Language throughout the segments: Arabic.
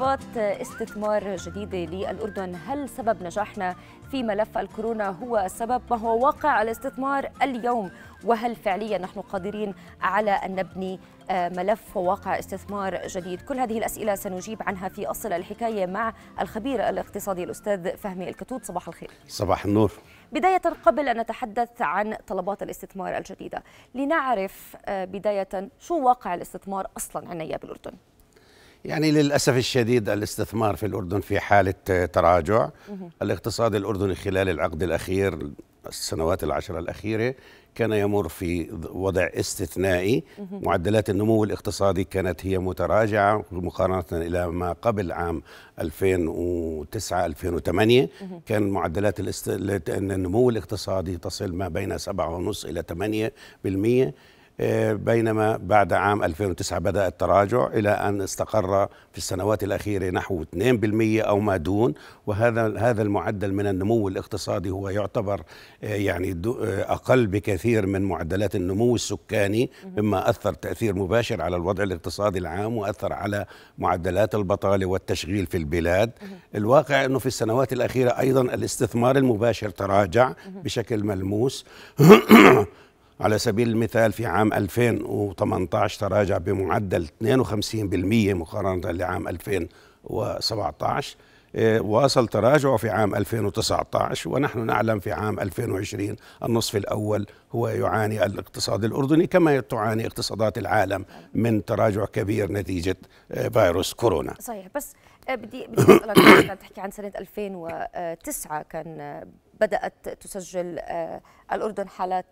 خطوات استثمار جديدة للأردن هل سبب نجاحنا في ملف الكورونا هو السبب ما هو واقع الاستثمار اليوم وهل فعليا نحن قادرين على أن نبني آه، ملف وواقع استثمار جديد كل هذه الأسئلة سنجيب عنها في أصل الحكاية مع الخبير الاقتصادي الأستاذ فهمي الكتوت صباح الخير صباح النور بداية قبل أن نتحدث عن طلبات الاستثمار الجديدة لنعرف آه، بداية شو واقع الاستثمار أصلا عنا بالأردن يعني للأسف الشديد الاستثمار في الأردن في حالة تراجع الاقتصاد الأردني خلال العقد الأخير السنوات العشرة الأخيرة كان يمر في وضع استثنائي معدلات النمو الاقتصادي كانت هي متراجعة مقارنة إلى ما قبل عام 2009-2008 كان معدلات الاست... النمو الاقتصادي تصل ما بين 7.5 إلى 8% بينما بعد عام 2009 بدأ التراجع إلى أن استقر في السنوات الأخيرة نحو 2% أو ما دون وهذا هذا المعدل من النمو الاقتصادي هو يعتبر آه، يعني آه، أقل بكثير من معدلات النمو السكاني مما أثر تأثير مباشر على الوضع الاقتصادي العام وأثر على معدلات البطالة والتشغيل في البلاد الواقع أنه في السنوات الأخيرة أيضا الاستثمار المباشر تراجع بشكل ملموس على سبيل المثال في عام 2018 تراجع بمعدل 52% مقارنة لعام 2017 إيه، واصل تراجعه في عام 2019 ونحن نعلم في عام 2020 النصف الأول هو يعاني الاقتصاد الأردني كما تعاني اقتصادات العالم من تراجع كبير نتيجة إيه، فيروس كورونا صحيح بس إيه، بدي بدي اسالك تحكي عن سنه 2009 كان بدات تسجل الاردن حالات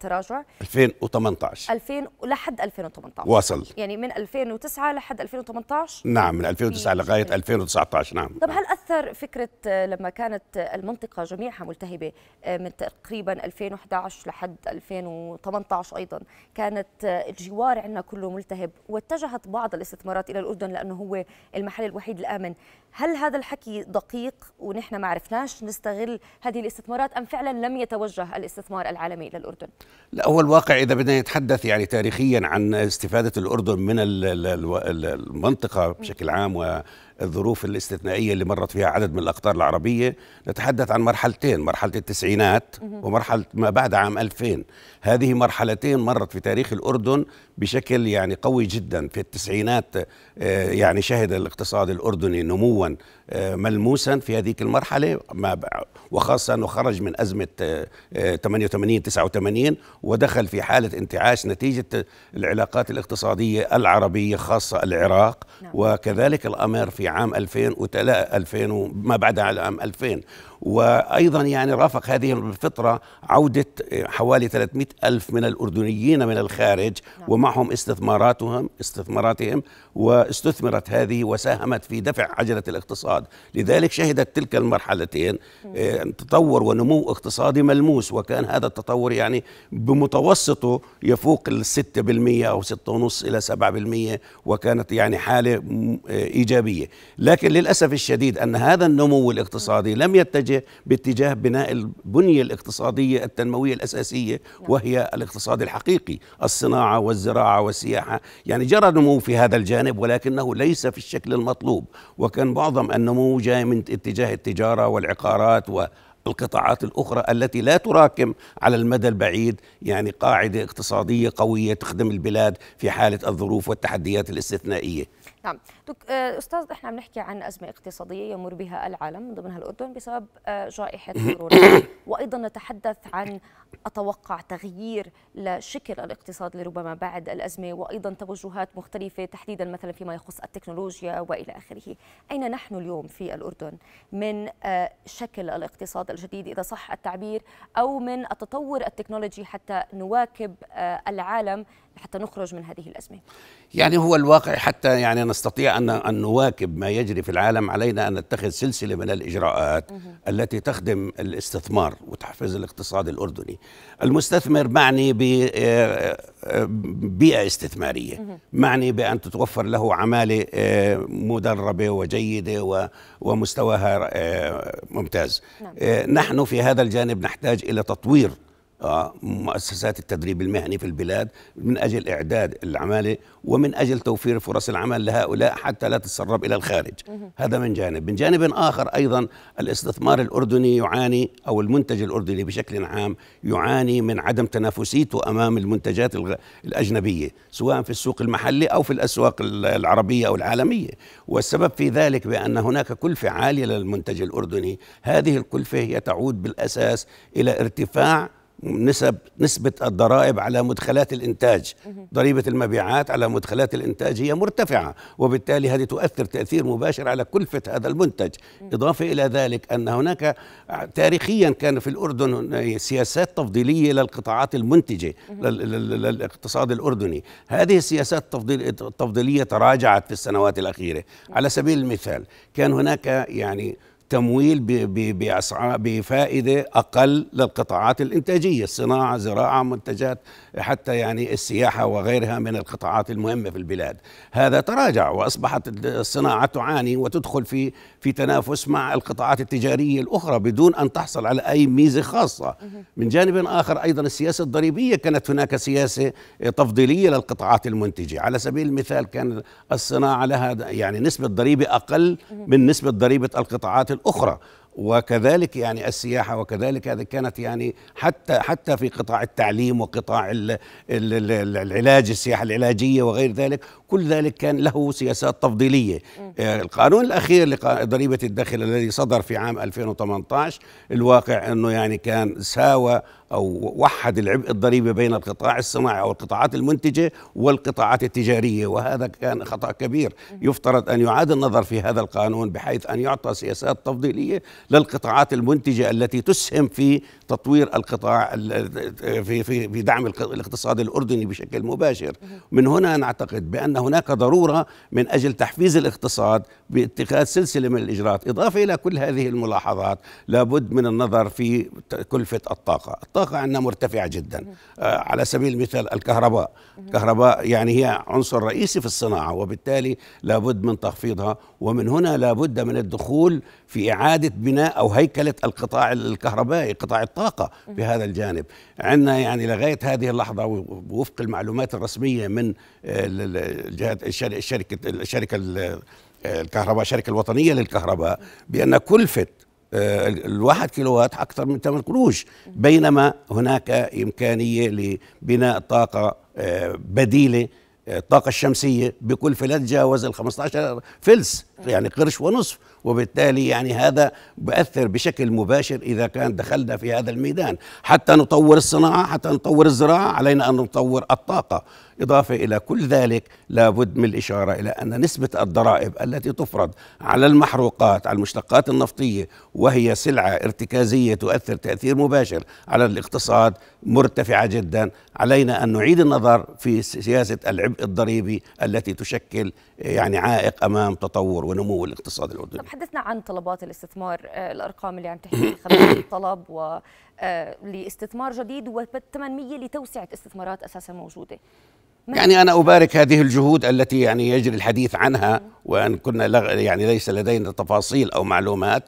تراجع 2018 2000 لحد 2018 وصل يعني من 2009 لحد 2018 نعم من 2009 لغايه 2019 نعم طب هل اثر فكره آه، لما كانت آه، المنطقه جميعها ملتهبه آه، من تقريبا 2011 لحد 2018 ايضا كانت الجوار عندنا كله ملتهب واتجهت بعض الاستثمارات الى الاردن لانه هو المحل الوحيد الامن هل هذا الحكي دقيق ونحن ما عرفناش نستغل هذه الاستثمارات ام فعلا لم يتوجه الاستثمار العالمي الى الاردن ممكن لا هو الواقع اذا بدنا نتحدث يعني تاريخيا عن استفاده الاردن من المنطقه بشكل عام الظروف الاستثنائيه اللي مرت فيها عدد من الاقطار العربيه نتحدث عن مرحلتين مرحله التسعينات ومرحله ما بعد عام 2000 هذه مرحلتين مرت في تاريخ الاردن بشكل يعني قوي جدا في التسعينات آه، يعني شهد الاقتصاد الاردني نموا آه، ملموسا في هذه المرحله وخاصه انه خرج من ازمه 88 آه، 89 ودخل في حاله انتعاش نتيجه العلاقات الاقتصاديه العربيه خاصه العراق نعم. وكذلك الامر في في عام 2000 2000 وما بعدها على عام 2000 وأيضا يعني رافق هذه الفترة عودة حوالي 300 ألف من الأردنيين من الخارج نعم. ومعهم استثماراتهم استثماراتهم واستثمرت هذه وساهمت في دفع عجلة الاقتصاد لذلك شهدت تلك المرحلتين آه، تطور ونمو اقتصادي ملموس وكان هذا التطور يعني بمتوسطه يفوق الستة بالمية أو ستة ونص إلى سبعة بالمية وكانت يعني حالة آه، إيجابية لكن للأسف الشديد أن هذا النمو الاقتصادي لم يتجه الحاجة باتجاه بناء البنية الاقتصادية التنموية الأساسية نعم. وهي الاقتصاد الحقيقي الصناعة والزراعة والسياحة يعني جرى نمو في هذا الجانب ولكنه ليس في الشكل المطلوب وكان معظم النمو جاي من اتجاه التجارة والعقارات و القطاعات الأخرى التي لا تراكم على المدى البعيد يعني قاعدة اقتصادية قوية تخدم البلاد في حالة الظروف والتحديات الاستثنائية نعم دك... آه، استاذ احنا عم نحكي عن ازمه اقتصاديه يمر بها العالم من ضمنها الاردن بسبب آه، جائحه كورونا وايضا نتحدث عن أتوقع تغيير لشكل الاقتصاد لربما بعد الأزمة وأيضا توجهات مختلفة تحديدا مثلا فيما يخص التكنولوجيا وإلى آخره أين نحن اليوم في الأردن من آه، شكل الاقتصاد الجديد إذا صح التعبير أو من التطور التكنولوجي حتى نواكب آه، العالم حتى نخرج من هذه الأزمة يعني هو الواقع حتى يعني نستطيع أن أن نواكب ما يجري في العالم علينا أن نتخذ سلسلة من الإجراءات التي تخدم الاستثمار وتحفز الاقتصاد الأردني المستثمر معني ببيئة استثمارية معني بأن تتوفر له عمالة آه، مدربة وجيدة ومستواها آه، ممتاز نعم. آه، نحن في هذا الجانب نحتاج إلى تطوير مؤسسات التدريب المهني في البلاد من أجل إعداد العمالة ومن أجل توفير فرص العمل لهؤلاء حتى لا تتسرب إلى الخارج هذا من جانب من جانب آخر أيضا الاستثمار الأردني يعاني أو المنتج الأردني بشكل عام يعاني من عدم تنافسيته أمام المنتجات الأجنبية سواء في السوق المحلي أو في الأسواق العربية أو العالمية والسبب في ذلك بأن هناك كلفة عالية للمنتج الأردني هذه الكلفة هي تعود بالأساس إلى ارتفاع نسب نسبة الضرائب على مدخلات الإنتاج ضريبة المبيعات على مدخلات الإنتاج هي مرتفعة وبالتالي هذه تؤثر تأثير مباشر على كلفة هذا المنتج إضافة إلى ذلك أن هناك تاريخيا كان في الأردن سياسات تفضيلية للقطاعات المنتجة للاقتصاد الأردني هذه السياسات التفضيلية تراجعت في السنوات الأخيرة على سبيل المثال كان هناك يعني تمويل باسعار بفائده اقل للقطاعات الانتاجيه، الصناعه، زراعه، منتجات حتى يعني السياحه وغيرها من القطاعات المهمه في البلاد، هذا تراجع واصبحت الصناعه تعاني وتدخل في في تنافس مع القطاعات التجاريه الاخرى بدون ان تحصل على اي ميزه خاصه. من جانب اخر ايضا السياسه الضريبيه كانت هناك سياسه تفضيليه للقطاعات المنتجه، على سبيل المثال كان الصناعه لها يعني نسبه ضريبه اقل من نسبه ضريبه القطاعات الأخرى وكذلك يعني السياحه وكذلك هذه كانت يعني حتى حتى في قطاع التعليم وقطاع العلاج السياحه العلاجيه وغير ذلك كل ذلك كان له سياسات تفضيليه آه، القانون الاخير لضريبه الدخل الذي صدر في عام 2018 الواقع انه يعني كان ساوى أو وحد العبء الضريبي بين القطاع الصناعي أو القطاعات المنتجة والقطاعات التجارية وهذا كان خطأ كبير يفترض أن يعاد النظر في هذا القانون بحيث أن يعطى سياسات تفضيلية للقطاعات المنتجة التي تسهم في تطوير القطاع في في في دعم الاقتصاد الأردني بشكل مباشر من هنا نعتقد بأن هناك ضرورة من أجل تحفيز الاقتصاد باتخاذ سلسلة من الإجراءات إضافة إلى كل هذه الملاحظات لابد من النظر في كلفة الطاقة الطاقة عندنا مرتفعة جدا آه على سبيل المثال الكهرباء الكهرباء يعني هي عنصر رئيسي في الصناعة وبالتالي لابد من تخفيضها ومن هنا لابد من الدخول في إعادة بناء أو هيكلة القطاع الكهربائي قطاع الطاقة في هذا الجانب عندنا يعني لغاية هذه اللحظة وفق المعلومات الرسمية من آه، الشركة الشركة آه، الكهرباء الشركة الوطنية للكهرباء بأن كلفة آه، الواحد كيلو وات أكثر من ثمن قروش بينما هناك إمكانية لبناء طاقة آه، بديلة الطاقة آه، الشمسية بكلفة لا تتجاوز ال 15 فلس يعني قرش ونصف وبالتالي يعني هذا بأثر بشكل مباشر إذا كان دخلنا في هذا الميدان حتى نطور الصناعة حتى نطور الزراعة علينا أن نطور الطاقة إضافة إلى كل ذلك لابد من الإشارة إلى أن نسبة الضرائب التي تفرض على المحروقات على المشتقات النفطية وهي سلعة ارتكازية تؤثر تأثير مباشر على الاقتصاد مرتفعه جدا علينا ان نعيد النظر في سياسه العبء الضريبي التي تشكل يعني عائق امام تطور ونمو الاقتصاد الاردني طب حدثنا عن طلبات الاستثمار آه، الارقام اللي عم تحكي 50 طلب و آه، لاستثمار جديد و800 لتوسعه استثمارات اساسا موجوده يعني أنا أبارك هذه الجهود التي يعني يجري الحديث عنها وأن كنا لغ... يعني ليس لدينا تفاصيل أو معلومات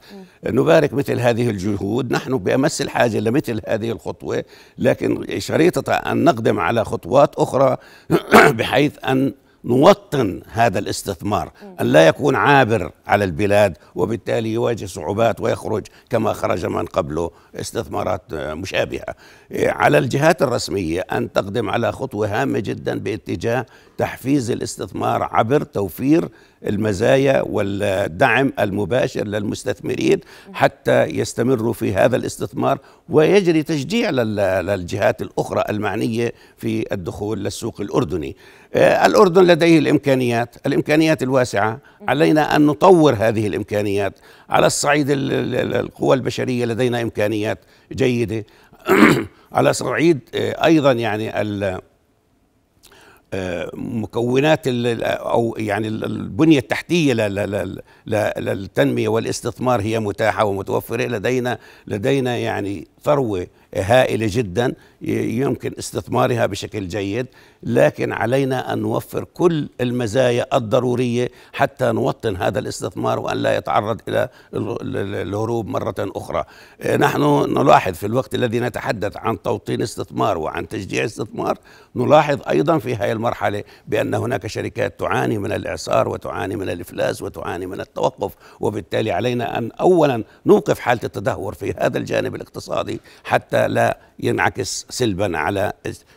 نبارك مثل هذه الجهود نحن بأمس الحاجة لمثل هذه الخطوة لكن شريطة أن نقدم على خطوات أخرى بحيث أن نوطن هذا الاستثمار أن لا يكون عابر على البلاد وبالتالي يواجه صعوبات ويخرج كما خرج من قبله استثمارات آه، مشابهة إيه، على الجهات الرسمية أن تقدم على خطوة هامة جدا باتجاه تحفيز الاستثمار عبر توفير المزايا والدعم المباشر للمستثمرين حتى يستمروا في هذا الاستثمار ويجري تشجيع للجهات الأخرى المعنية في الدخول للسوق الأردني إيه، الأردن لديه الإمكانيات الإمكانيات الواسعة علينا أن نطور هذه الإمكانيات على الصعيد القوى البشرية لدينا إمكانيات امكانيات جيده على صعيد آه، ايضا يعني آه، مكونات او يعني البنيه التحتيه للتنميه والاستثمار هي متاحه ومتوفره لدينا لدينا يعني ثروه هائله جدا يمكن استثمارها بشكل جيد لكن علينا ان نوفر كل المزايا الضروريه حتى نوطن هذا الاستثمار وان لا يتعرض الى الهروب مره اخرى نحن نلاحظ في الوقت الذي نتحدث عن توطين استثمار وعن تشجيع استثمار نلاحظ ايضا في هذه المرحله بان هناك شركات تعاني من الاعصار وتعاني من الافلاس وتعاني من التوقف وبالتالي علينا ان اولا نوقف حاله التدهور في هذا الجانب الاقتصادي حتى لا ينعكس سلبا على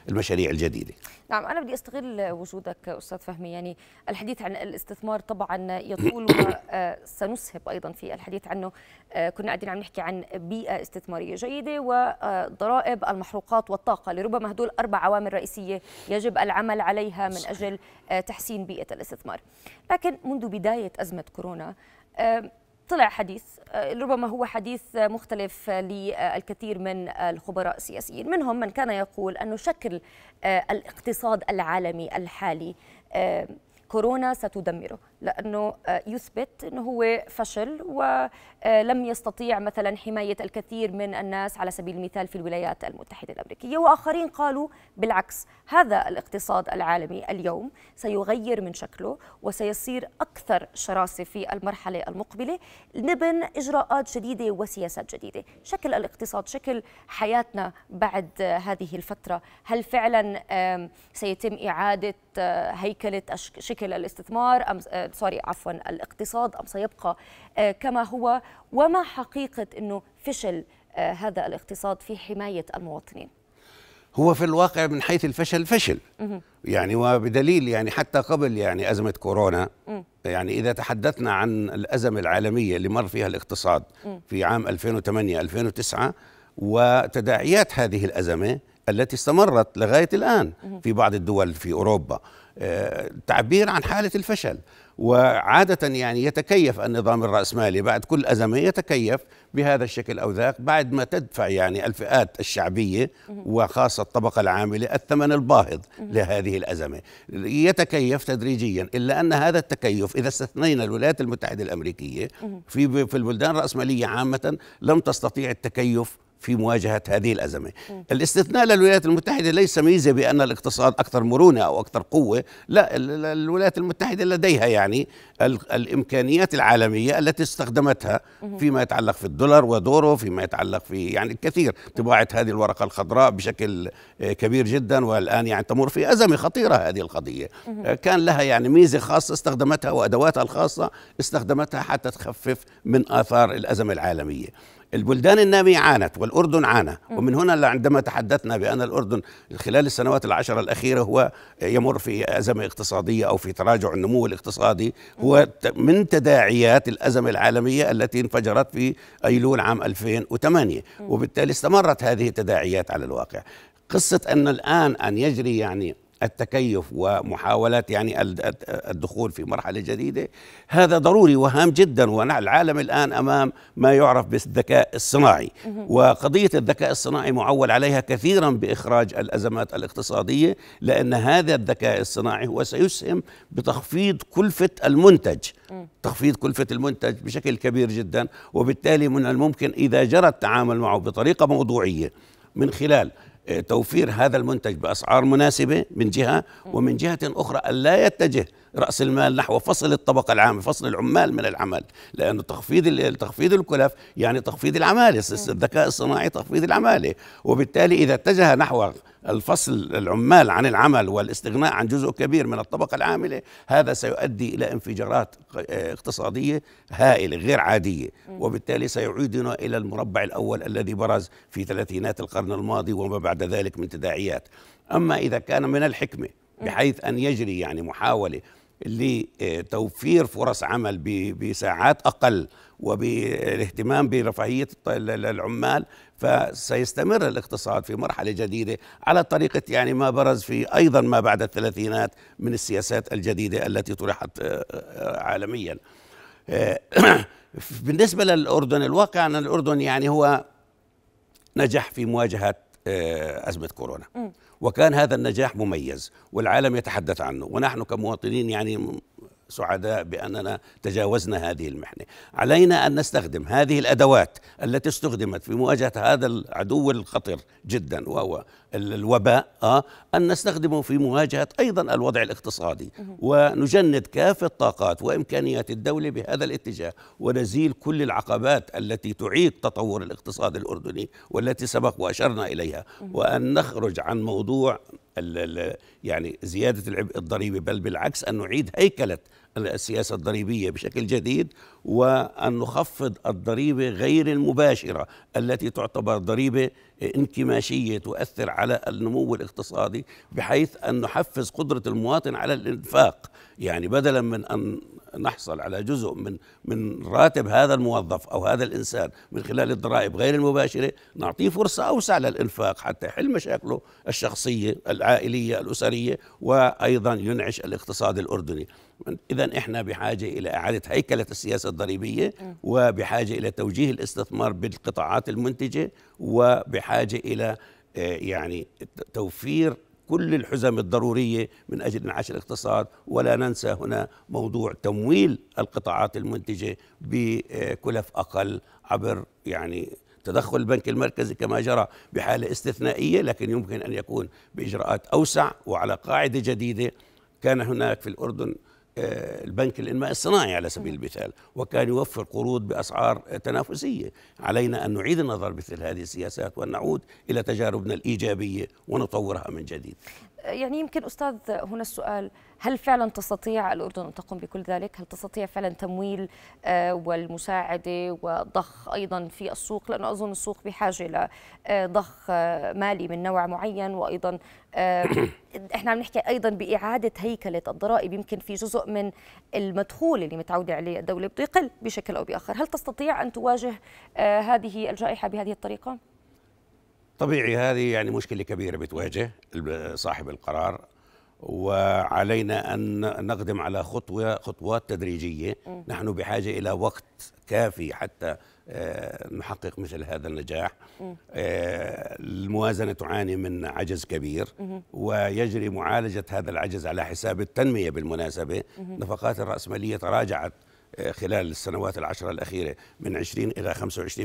المشاريع الجديده نعم أنا بدي أستغل وجودك أستاذ فهمي يعني الحديث عن الاستثمار طبعا يطول وسنسهب آه، أيضا في الحديث عنه آه، كنا قاعدين عم نحكي عن بيئة استثمارية جيدة وضرائب آه، المحروقات والطاقة لربما هدول أربع عوامل رئيسية يجب العمل عليها من أجل تحسين بيئة الاستثمار لكن منذ بداية أزمة كورونا طلع حديث آه، ربما هو حديث مختلف للكثير من الخبراء السياسيين منهم من كان يقول أن شكل آه، الاقتصاد العالمي الحالي آه، كورونا ستدمره لأنه آه، يثبت أنه هو فشل ولم آه، يستطيع مثلا حماية الكثير من الناس على سبيل المثال في الولايات المتحدة الأمريكية وآخرين قالوا بالعكس هذا الاقتصاد العالمي اليوم سيغير من شكله وسيصير أكثر شراسة في المرحلة المقبلة نبن إجراءات جديدة وسياسات جديدة شكل الاقتصاد شكل حياتنا بعد هذه الفترة هل فعلا سيتم إعادة آه، هيكلة شكل مشاكل الاستثمار أم آه، سوري عفوا الاقتصاد أم سيبقى آه، كما هو وما حقيقة أنه فشل آه، هذا الاقتصاد في حماية المواطنين هو في الواقع من حيث الفشل فشل يعني وبدليل يعني حتى قبل يعني أزمة كورونا يعني إذا تحدثنا عن الأزمة العالمية اللي مر فيها الاقتصاد في عام 2008-2009 وتداعيات هذه الأزمة التي استمرت لغاية الآن في بعض الدول في أوروبا تعبير عن حالة الفشل وعادة يعني يتكيف النظام الرأسمالي بعد كل أزمة يتكيف بهذا الشكل أو ذاك بعد ما تدفع يعني الفئات الشعبية وخاصة الطبقة العاملة الثمن الباهظ لهذه الأزمة يتكيف تدريجيا إلا أن هذا التكيف إذا استثنينا الولايات المتحدة الأمريكية في في البلدان الرأسمالية عامة لم تستطيع التكيف في مواجهة هذه الأزمة الاستثناء للولايات المتحدة ليس ميزة بأن الاقتصاد أكثر مرونة أو أكثر قوة لا الولايات المتحدة لديها يعني الإمكانيات العالمية التي استخدمتها فيما يتعلق في الدولار ودوره فيما يتعلق في يعني الكثير طباعة هذه الورقة الخضراء بشكل آه، كبير جدا والآن يعني تمر في أزمة خطيرة هذه القضية آه، كان لها يعني ميزة خاصة استخدمتها وأدواتها الخاصة استخدمتها حتى تخفف من آثار الأزمة العالمية البلدان النامية عانت والأردن عانى ومن هنا عندما تحدثنا بأن الأردن خلال السنوات العشرة الأخيرة هو يمر في أزمة اقتصادية أو في تراجع النمو الاقتصادي هو من تداعيات الأزمة العالمية التي انفجرت في أيلول عام 2008 وبالتالي استمرت هذه التداعيات على الواقع قصة أن الآن أن يجري يعني التكيف ومحاولات يعني الدخول في مرحلة جديدة هذا ضروري وهام جدا والعالم الآن أمام ما يعرف بالذكاء الصناعي وقضية الذكاء الصناعي معول عليها كثيرا بإخراج الأزمات الاقتصادية لأن هذا الذكاء الصناعي هو سيسهم بتخفيض كلفة المنتج تخفيض كلفة المنتج بشكل كبير جدا وبالتالي من الممكن إذا جرى التعامل معه بطريقة موضوعية من خلال توفير هذا المنتج بأسعار مناسبة من جهة ومن جهة أخرى ألا يتجه رأس المال نحو فصل الطبقة العامة فصل العمال من العمل لأن تخفيض تخفيض الكلف يعني تخفيض العمالة الذكاء الصناعي تخفيض العمالة وبالتالي إذا اتجه نحو الفصل العمال عن العمل والاستغناء عن جزء كبير من الطبقة العاملة هذا سيؤدي إلى انفجارات آه، اقتصادية هائلة غير عادية وبالتالي سيعيدنا إلى المربع الأول الذي برز في ثلاثينات القرن الماضي وما بعد ذلك من تداعيات أما إذا كان من الحكمة بحيث أن يجري يعني محاولة لتوفير فرص عمل بساعات أقل وبالاهتمام برفاهية العمال فسيستمر الاقتصاد في مرحلة جديدة على طريقة يعني ما برز في أيضا ما بعد الثلاثينات من السياسات الجديدة التي طرحت آه، آه، عالميا آه، بالنسبة للأردن الواقع أن الأردن يعني هو نجح في مواجهة آه، أزمة كورونا وكان هذا النجاح مميز والعالم يتحدث عنه ونحن كمواطنين يعني سعداء باننا تجاوزنا هذه المحنه، علينا ان نستخدم هذه الادوات التي استخدمت في مواجهه هذا العدو الخطر جدا وهو الوباء آه، ان نستخدمه في مواجهه ايضا الوضع الاقتصادي ونجند كافه طاقات وامكانيات الدوله بهذا الاتجاه ونزيل كل العقبات التي تعيق تطور الاقتصاد الاردني والتي سبق واشرنا اليها وان نخرج عن موضوع يعني زيادة العبء الضريبي بل بالعكس أن نعيد هيكلة السياسة الضريبية بشكل جديد وأن نخفض الضريبة غير المباشرة التي تعتبر ضريبة انكماشية تؤثر على النمو الاقتصادي بحيث أن نحفز قدرة المواطن على الإنفاق يعني بدلا من أن نحصل على جزء من من راتب هذا الموظف او هذا الانسان من خلال الضرائب غير المباشره نعطيه فرصه اوسع للانفاق حتى يحل مشاكله الشخصيه العائليه الاسريه وايضا ينعش الاقتصاد الاردني اذا احنا بحاجه الى اعاده هيكله السياسه الضريبيه وبحاجه الى توجيه الاستثمار بالقطاعات المنتجه وبحاجه الى آه، يعني توفير كل الحزم الضرورية من أجل إنعاش الاقتصاد ولا ننسى هنا موضوع تمويل القطاعات المنتجة بكلف أقل عبر يعني تدخل البنك المركزي كما جرى بحالة استثنائية لكن يمكن أن يكون بإجراءات أوسع وعلى قاعدة جديدة كان هناك في الأردن آه، البنك الانماء الصناعي على سبيل المثال وكان يوفر قروض باسعار تنافسيه علينا ان نعيد النظر مثل هذه السياسات وان نعود الى تجاربنا الايجابيه ونطورها من جديد يعني يمكن أستاذ هنا السؤال هل فعلا تستطيع الأردن أن تقوم بكل ذلك؟ هل تستطيع فعلا تمويل آه، والمساعدة وضخ أيضا في السوق؟ لأنه أظن السوق بحاجة لضخ آه، آه، مالي من نوع معين وأيضا احنا عم نحكي ايضا باعاده هيكله الضرائب يمكن في جزء من المدخول اللي متعوده عليه الدوله بده يقل بشكل او باخر، هل تستطيع ان تواجه هذه الجائحه بهذه الطريقه؟ طبيعي هذه يعني مشكله كبيره بتواجه صاحب القرار وعلينا ان نقدم على خطوه خطوات تدريجيه نحن بحاجه الى وقت كافي حتى آه، نحقق مثل هذا النجاح آه، الموازنه تعاني من عجز كبير ويجري معالجه هذا العجز على حساب التنميه بالمناسبه نفقات الراسماليه تراجعت خلال السنوات العشرة الأخيرة من 20 إلى 25%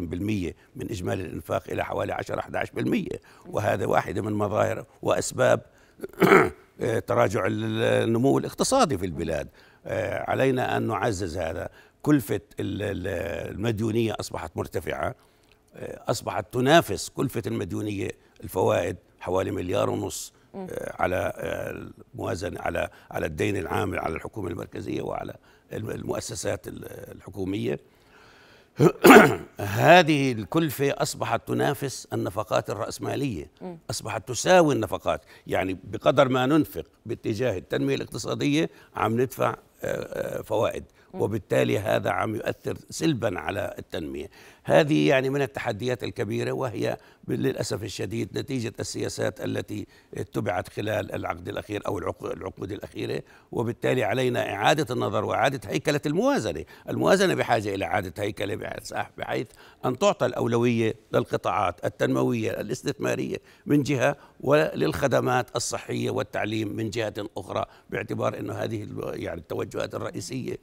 من إجمالي الإنفاق إلى حوالي 10 11% وهذا واحدة من مظاهر وأسباب آه، تراجع النمو الاقتصادي في البلاد آه، علينا أن نعزز هذا كلفة المديونية أصبحت مرتفعة آه، أصبحت تنافس كلفة المديونية الفوائد حوالي مليار ونص على الموازنة على على الدين العام على الحكومة المركزية وعلى المؤسسات الحكوميه هذه الكلفة أصبحت تنافس النفقات الرأسمالية أصبحت تساوي النفقات يعني بقدر ما ننفق باتجاه التنمية الاقتصادية عم ندفع فوائد وبالتالي هذا عم يؤثر سلبا على التنمية هذه يعني من التحديات الكبيرة وهي للأسف الشديد نتيجة السياسات التي اتبعت خلال العقد الأخير أو العقود الأخيرة وبالتالي علينا إعادة النظر وإعادة هيكلة الموازنة الموازنة بحاجة إلى إعادة هيكلة بحيث أن تعطى الأولوية للقطاعات التنموية الاستثمارية من جهة وللخدمات الصحية والتعليم من جهة أخرى باعتبار أنه هذه يعني التوجهات الرئيسية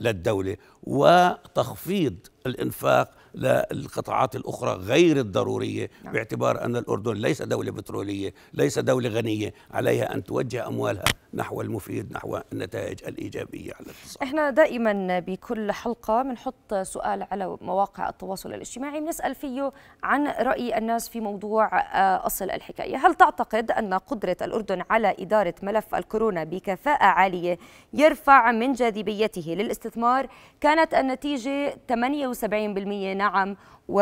للدولة وتخفيض الإنفاق للقطاعات الأخرى غير الضرورية نعم. باعتبار أن الأردن ليس دولة بترولية ليس دولة غنية عليها أن توجه أموالها نحو المفيد نحو النتائج الإيجابية على الاقتصاد إحنا دائما بكل حلقة بنحط سؤال على مواقع التواصل الاجتماعي بنسأل فيه عن رأي الناس في موضوع آه، أصل الحكاية هل تعتقد أن قدرة الأردن على إدارة ملف الكورونا بكفاءة عالية يرفع من جاذبيته للاستثمار كانت النتيجة 68% 72% نعم و22%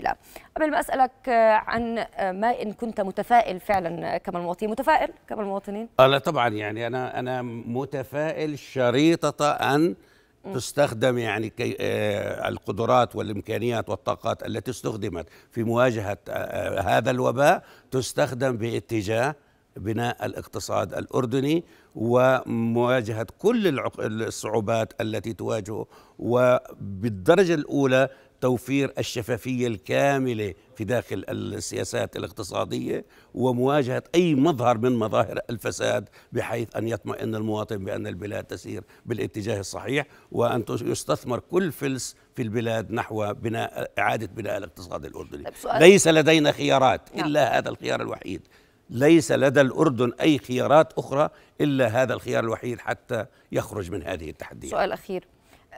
لا قبل ما أسألك عن ما إن كنت متفائل فعلا كما المواطنين متفائل كما المواطنين؟ آه، لا طبعا يعني أنا أنا متفائل شريطة أن تستخدم يعني كي آه، القدرات والامكانيات والطاقات التي استخدمت في مواجهه آه، هذا الوباء تستخدم باتجاه بناء الاقتصاد الأردني ومواجهة كل الصعوبات التي تواجهه وبالدرجة الأولى توفير الشفافية الكاملة في داخل السياسات الاقتصادية ومواجهة أي مظهر من مظاهر الفساد بحيث أن يطمئن المواطن بأن البلاد تسير بالاتجاه الصحيح وأن يستثمر كل فلس في البلاد نحو بناء إعادة بناء الاقتصاد الأردني طيب، ليس لدينا خيارات نعم. إلا هذا الخيار الوحيد ليس لدى الأردن أي خيارات أخرى إلا هذا الخيار الوحيد حتى يخرج من هذه التحديات سؤال أخير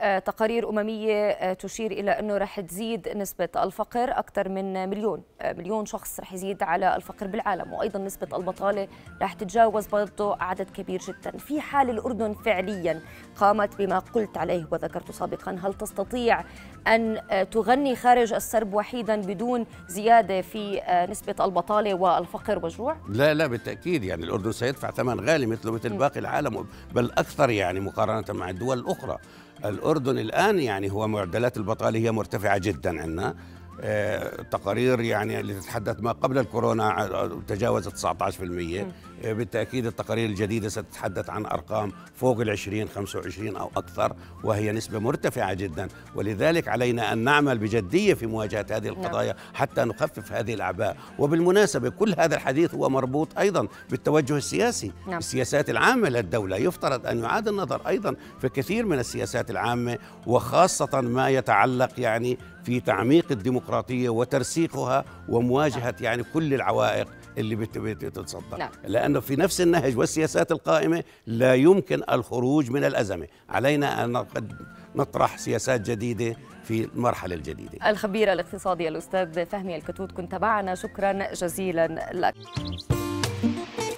آه، تقارير أممية آه، تشير إلى أنه رح تزيد نسبة الفقر أكثر من مليون آه، مليون شخص رح يزيد على الفقر بالعالم وأيضا نسبة البطالة رح تتجاوز برضه عدد كبير جدا في حال الأردن فعليا قامت بما قلت عليه وذكرت سابقا هل تستطيع أن تغني خارج السرب وحيدا بدون زيادة في نسبة البطالة والفقر والجوع؟ لا لا بالتأكيد يعني الأردن سيدفع ثمن غالي مثله مثل باقي العالم بل أكثر يعني مقارنة مع الدول الأخرى الأردن الآن يعني هو معدلات البطالة هي مرتفعة جدا عندنا آه، تقارير يعني اللي تتحدث ما قبل الكورونا تجاوزت 19% آه، بالتأكيد التقارير الجديدة ستتحدث عن أرقام فوق ال 20 25 أو أكثر وهي نسبة مرتفعة جدا ولذلك علينا أن نعمل بجدية في مواجهة هذه نعم. القضايا حتى نخفف هذه الأعباء وبالمناسبة كل هذا الحديث هو مربوط أيضا بالتوجه السياسي نعم. السياسات العامة للدولة يفترض أن يعاد النظر أيضا في كثير من السياسات العامة وخاصة ما يتعلق يعني في تعميق الديمقراطيه وترسيخها ومواجهه نعم. يعني كل العوائق اللي بتتصدر لا. نعم. لانه في نفس النهج والسياسات القائمه لا يمكن الخروج من الازمه علينا ان نطرح سياسات جديده في المرحله الجديده الخبير الاقتصادي الاستاذ فهمي الكتوت كنت معنا شكرا جزيلا لك